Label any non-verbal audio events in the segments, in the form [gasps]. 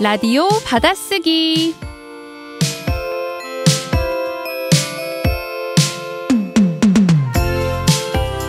라디오 받아쓰기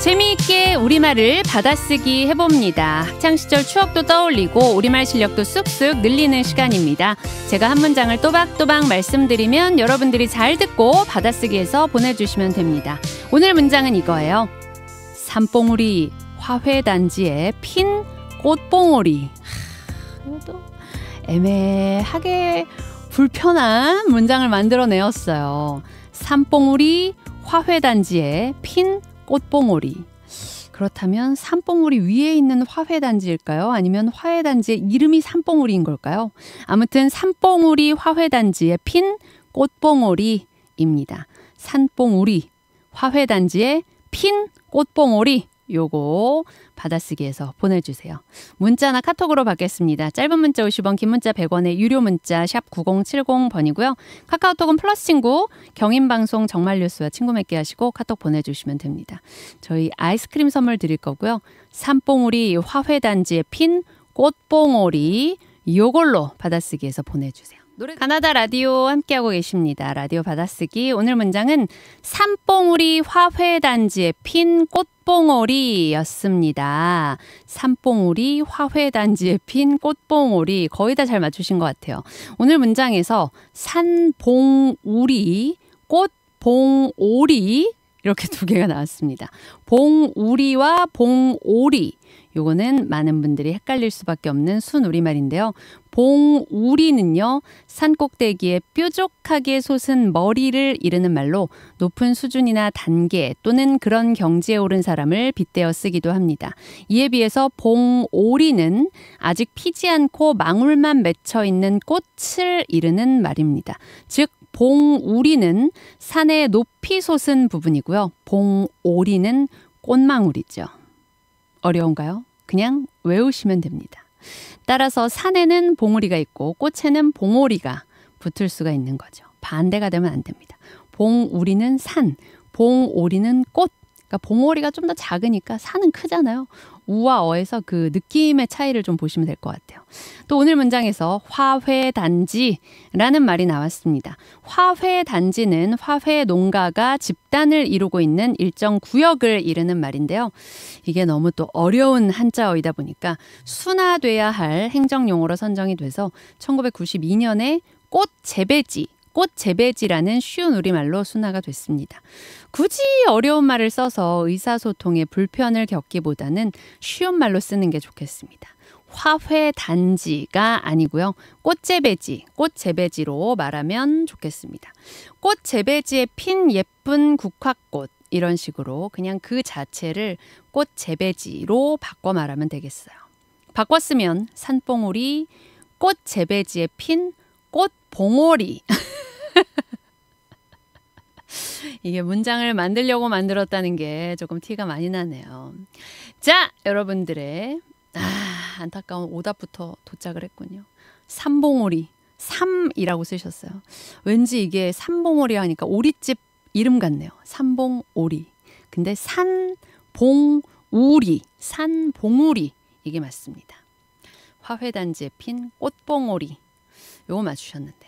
재미있게 우리말을 받아쓰기 해봅니다. 학창시절 추억도 떠올리고 우리말 실력도 쑥쑥 늘리는 시간입니다. 제가 한 문장을 또박또박 말씀드리면 여러분들이 잘 듣고 받아쓰기해서 보내주시면 됩니다. 오늘 문장은 이거예요. 산봉우리 화훼단지에 핀 꽃봉오리. 이것도 애매하게 불편한 문장을 만들어내었어요. 산봉우리 화훼단지에 핀 꽃봉오리. 그렇다면 산봉우리 위에 있는 화훼단지일까요? 아니면 화훼단지의 이름이 산봉우리인 걸까요? 아무튼 산봉우리 화훼단지에 핀 꽃봉오리입니다. 산봉우리 화훼단지에 핀 꽃봉오리 요거 받아쓰기에서 보내주세요. 문자나 카톡으로 받겠습니다. 짧은 문자 50원, 긴 문자 1 0 0원의 유료 문자 샵 9070번이고요. 카카오톡은 플러스 친구, 경인방송 정말뉴스와 친구 맺기 하시고 카톡 보내주시면 됩니다. 저희 아이스크림 선물 드릴 거고요. 산봉우리 화훼단지에 핀 꽃봉오리 요걸로 받아쓰기에서 보내주세요. 노래 가나다 라디오 함께하고 계십니다. 라디오 받아쓰기 오늘 문장은 산봉우리 화훼단지에 핀 꽃봉오리였습니다. 산봉우리 화훼단지에 핀 꽃봉오리 거의 다 잘 맞추신 것 같아요. 오늘 문장에서 산봉우리 꽃봉오리 이렇게 두 개가 나왔습니다. 봉우리와 봉오리. 요거는 많은 분들이 헷갈릴 수밖에 없는 순우리말인데요. 봉우리는요. 산 꼭대기에 뾰족하게 솟은 머리를 이르는 말로 높은 수준이나 단계 또는 그런 경지에 오른 사람을 빗대어 쓰기도 합니다. 이에 비해서 봉오리는 아직 피지 않고 망울만 맺혀 있는 꽃을 이르는 말입니다. 즉 봉우리는 산의 높이 솟은 부분이고요. 봉오리는 꽃망울이죠. 어려운가요? 그냥 외우시면 됩니다. 따라서 산에는 봉우리가 있고 꽃에는 봉오리가 붙을 수가 있는 거죠. 반대가 되면 안 됩니다. 봉우리는 산, 봉오리는 꽃. 그러니까 봉오리가 좀 더 작으니까 산은 크잖아요. 우와 어에서 그 느낌의 차이를 좀 보시면 될 것 같아요. 또 오늘 문장에서 화훼단지라는 말이 나왔습니다. 화훼단지는 화훼 농가가 집단을 이루고 있는 일정 구역을 이르는 말인데요. 이게 너무 또 어려운 한자어이다 보니까 순화돼야 할 행정용어로 선정이 돼서 1992년에 꽃 재배지 꽃 재배지라는 쉬운 우리말로 순화가 됐습니다. 굳이 어려운 말을 써서 의사소통에 불편을 겪기보다는 쉬운 말로 쓰는 게 좋겠습니다. 화훼 단지가 아니고요. 꽃재배지, 꽃재배지로 말하면 좋겠습니다. 꽃재배지에 핀 예쁜 국화꽃 이런 식으로 그냥 그 자체를 꽃재배지로 바꿔 말하면 되겠어요. 바꿨으면 산봉우리, 꽃재배지에 핀꽃 봉오리. [laughs] 이게 문장을 만들려고 만들었다는 게 조금 티가 많이 나네요. 자, 여러분들의 아, 안타까운 오답부터 도착을 했군요. 삼봉오리. 삼이라고 쓰셨어요. 왠지 이게 삼봉오리 하니까 오리집 이름 같네요. 삼봉오리. 근데 산봉우리, 산봉우리 이게 맞습니다. 화훼단지에 핀 꽃봉오리 요거 맞추셨는데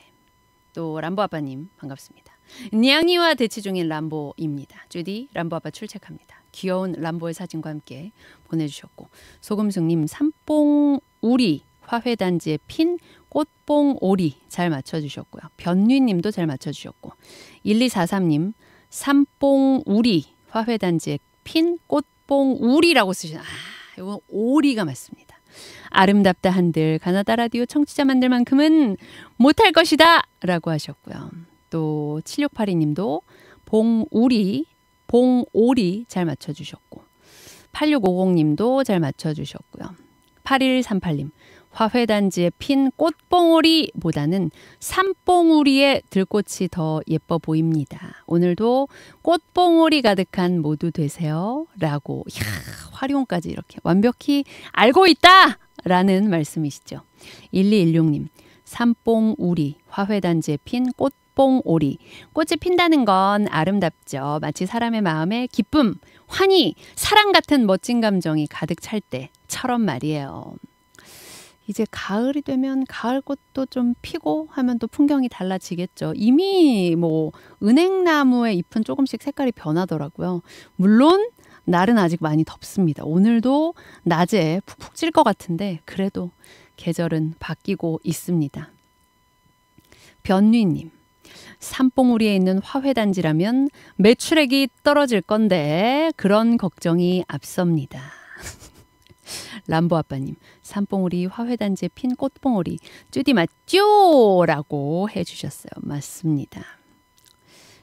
또 람보 아빠님 반갑습니다. 냥이와 대치중인 람보입니다. 주디 람보 아빠 출첵합니다. 귀여운 람보의 사진과 함께 보내주셨고 소금숙님 삼뽕 우리 화훼단지에 핀 꽃봉 오리 잘 맞춰주셨고요. 변류님도 잘 맞춰주셨고 1243님 삼뽕 우리 화훼단지에 핀 꽃봉 우리라고 쓰시나 아, 이거 오리가 맞습니다. 아름답다 한들 가나다 라디오 청취자만들 만큼은 못할 것이다 라고 하셨고요. 또 7682님도 봉우리, 봉오리 잘 맞춰주셨고 8650님도 잘 맞춰주셨고요. 8138님 화훼단지에 핀 꽃봉오리보다는 산봉오리의 들꽃이 더 예뻐 보입니다. 오늘도 꽃봉오리 가득한 모두 되세요. 라고, 야 활용까지 이렇게 완벽히 알고 있다! 라는 말씀이시죠. 1216님, 산봉오리 화훼단지에 핀 꽃, 봉오리 꽃이 핀다는 건 아름답죠. 마치 사람의 마음에 기쁨, 환희, 사랑 같은 멋진 감정이 가득 찰 때처럼 말이에요. 이제 가을이 되면 가을 꽃도 좀 피고 하면 또 풍경이 달라지겠죠. 이미 뭐 은행나무의 잎은 조금씩 색깔이 변하더라고요. 물론 날은 아직 많이 덥습니다. 오늘도 낮에 푹푹 찔 것 같은데 그래도 계절은 바뀌고 있습니다. 변리님. 산봉우리에 있는 화훼단지라면 매출액이 떨어질 건데 그런 걱정이 앞섭니다. 람보 아빠님, 산봉우리 화훼단지에 핀 꽃봉오리 쭈디 맞죠라고 해주셨어요. 맞습니다.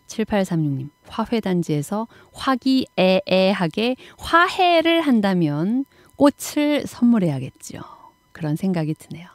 7836님, 화훼단지에서 화기애애하게 화해를 한다면 꽃을 선물해야겠죠. 그런 생각이 드네요.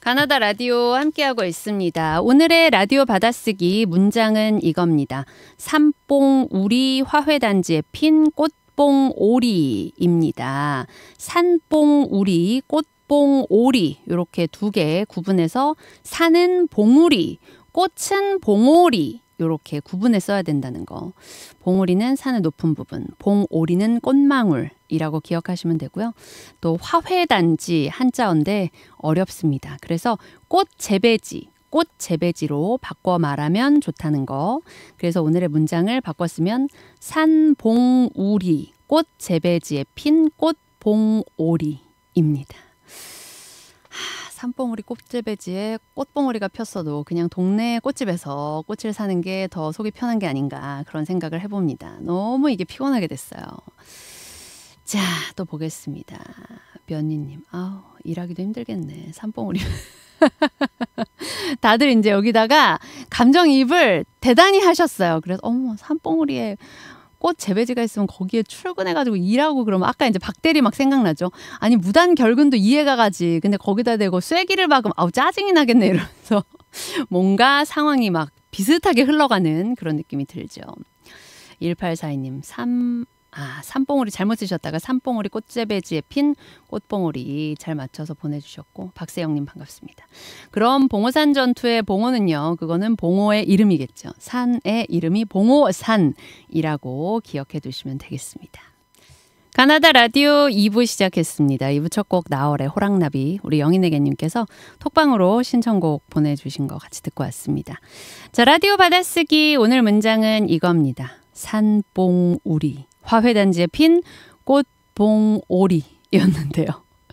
가나다 라디오 함께하고 있습니다. 오늘의 라디오 받아쓰기 문장은 이겁니다. 삼봉 우리 화훼단지에 핀꽃 꽃봉오리입니다. 산봉오리, 꽃봉오리 이렇게 두 개 구분해서 산은 봉오리, 꽃은 봉오리 이렇게 구분해 써야 된다는 거. 봉오리는 산의 높은 부분, 봉오리는 꽃망울이라고 기억하시면 되고요. 또 화훼단지 한자어인데 어렵습니다. 그래서 꽃재배지, 꽃 재배지로 바꿔 말하면 좋다는 거. 그래서 오늘의 문장을 바꿨으면 산봉우리 꽃 재배지에 핀 꽃봉오리입니다. 산봉우리 꽃재배지에 꽃봉오리가 폈어도 그냥 동네 꽃집에서 꽃을 사는 게 더 속이 편한 게 아닌가 그런 생각을 해봅니다. 너무 이게 피곤하게 됐어요. 자, 또 보겠습니다. 면이님 아우, 일하기도 힘들겠네. 산봉우리. [laughs] [laughs] 다들 이제 여기다가 감정이입을 대단히 하셨어요. 그래서 어머 산봉우리에 꽃 재배지가 있으면 거기에 출근해가지고 일하고 그러면 아까 이제 박대리 막 생각나죠. 아니 무단 결근도 이해가 가지. 근데 거기다 대고 쐐기를 박으면 아우 짜증이 나겠네 이러면서 [laughs] 뭔가 상황이 막 비슷하게 흘러가는 그런 느낌이 들죠. 1842님, 3, 아, 산봉우리 잘못 쓰셨다가 산봉우리 꽃재배지에 핀꽃봉우리잘 맞춰서 보내주셨고 박세영님 반갑습니다. 그럼 봉오산 전투의 봉오는요. 그거는 봉오의 이름이겠죠. 산의 이름이 봉오산이라고 기억해 두시면 되겠습니다. 가나다 라디오 2부 시작했습니다. 2부 첫 곡 나월의 호랑나비 우리 영인에게님께서 톡방으로 신청곡 보내주신 거 같이 듣고 왔습니다. 자 라디오 받아쓰기 오늘 문장은 이겁니다. 산봉우리 화훼단지에 핀 꽃봉오리였는데요.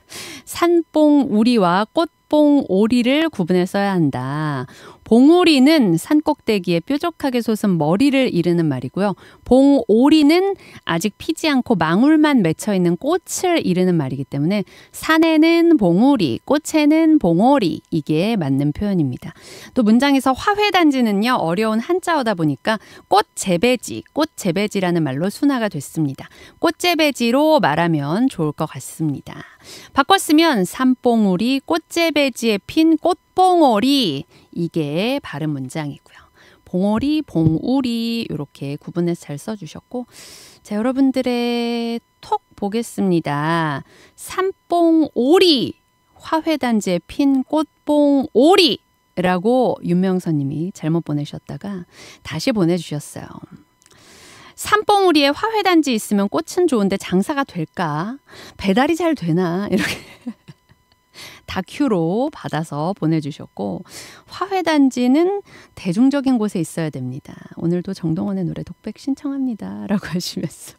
[laughs] 산봉우리와 꽃 봉오리를 구분해 써야 한다. 봉오리는 산 꼭대기에 뾰족하게 솟은 머리를 이르는 말이고요. 봉오리는 아직 피지 않고 망울만 맺혀 있는 꽃을 이르는 말이기 때문에 산에는 봉오리, 꽃에는 봉오리 이게 맞는 표현입니다. 또 문장에서 화훼단지는요 어려운 한자어다 보니까 꽃재배지, 꽃재배지라는 말로 순화가 됐습니다. 꽃재배지로 말하면 좋을 것 같습니다. 바꿨으면 산봉오리 꽃재배지 수수배지에 핀 꽃봉오리 이게 발음 문장이고요. 봉오리, 봉우리 이렇게 구분해서 잘 써주셨고 자 여러분들의 톡 보겠습니다. 산봉오리 화훼단지에 핀 꽃봉오리 라고 윤명선님이 잘못 보내셨다가 다시 보내주셨어요. 산봉우리에 화훼단지 있으면 꽃은 좋은데 장사가 될까? 배달이 잘 되나? 이렇게 다큐로 받아서 보내주셨고 화훼단지는 대중적인 곳에 있어야 됩니다. 오늘도 정동원의 노래 독백 신청합니다. [laughs] 라고 하시면서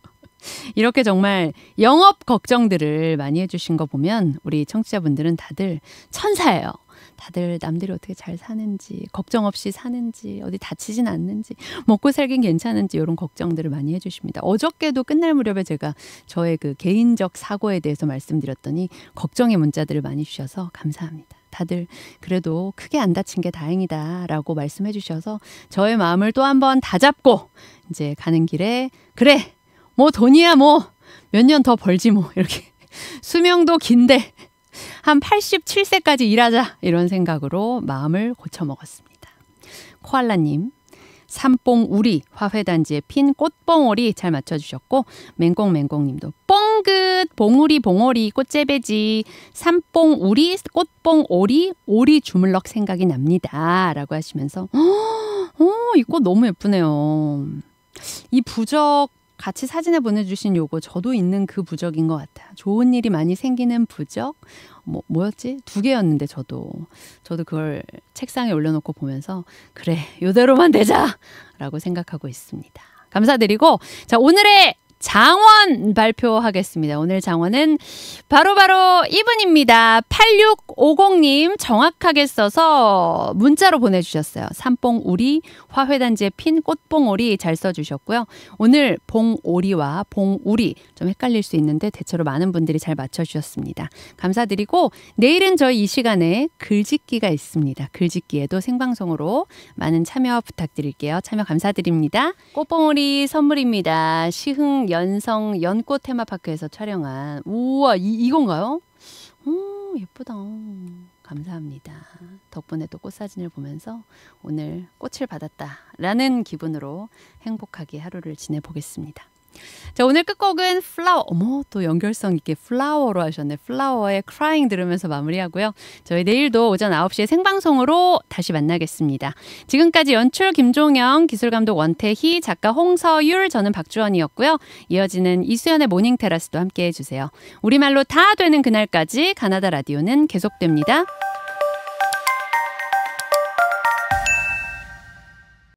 이렇게 정말 영업 걱정들을 많이 해주신 거 보면 우리 청취자분들은 다들 천사예요. 다들 남들이 어떻게 잘 사는지 걱정 없이 사는지 어디 다치진 않는지 먹고 살긴 괜찮은지 이런 걱정들을 많이 해주십니다. 어저께도 끝날 무렵에 제가 저의 그 개인적 사고에 대해서 말씀드렸더니 걱정의 문자들을 많이 주셔서 감사합니다. 다들 그래도 크게 안 다친 게 다행이다라고 말씀해 주셔서 저의 마음을 또 한 번 다잡고 이제 가는 길에 그래 뭐 돈이야 뭐 몇 년 더 벌지 뭐 이렇게 [laughs] 수명도 긴데 한 87세까지 일하자 이런 생각으로 마음을 고쳐먹었습니다. 코알라님, 삼뽕 우리 화훼단지에 핀 꽃봉오리 잘 맞춰주셨고 맹꽁맹꽁님도 뽕긋 봉우리 봉오리 꽃재배지 삼뽕 우리 꽃봉오리 오리 주물럭 생각이 납니다 라고 하시면서 [gasps] 어, 이꽃 너무 예쁘네요. 이 부적 같이 사진을 보내주신 요거 저도 있는 그 부적인 것 같아. 요 좋은 일이 많이 생기는 부적 뭐 뭐였지 두 개였는데 저도 저도 그걸 책상에 올려놓고 보면서 그래 요대로만 되자라고 생각하고 있습니다. 감사드리고 자 오늘의 장원 발표하겠습니다. 오늘 장원은 바로바로 바로 이분입니다. 8650님 정확하게 써서 문자로 보내주셨어요. 산봉오리, 화훼단지에 핀 꽃봉오리 잘 써주셨고요. 오늘 봉오리와 봉우리 좀 헷갈릴 수 있는데 대체로 많은 분들이 잘 맞춰주셨습니다. 감사드리고 내일은 저희 이 시간에 글짓기가 있습니다. 글짓기에도 생방송으로 많은 참여 부탁드릴게요. 참여 감사드립니다. 꽃봉오리 선물입니다. 시흥 연성 연꽃 테마파크에서 촬영한 우와 이, 이건가요? 오 예쁘다. 감사합니다. 덕분에 또 꽃사진을 보면서 오늘 꽃을 받았다라는 기분으로 행복하게 하루를 지내보겠습니다. 자, 오늘 끝곡은 플라워. 어머, 또 연결성 있게 플라워로 하셨네. 플라워의 크라잉 들으면서 마무리하고요. 저희 내일도 오전 9시에 생방송으로 다시 만나겠습니다. 지금까지 연출 김종영, 기술감독 원태희, 작가 홍서율, 저는 박주원이었고요. 이어지는 이수연의 모닝 테라스도 함께 해주세요. 우리말로 다 되는 그날까지 가나다 라디오는 계속됩니다.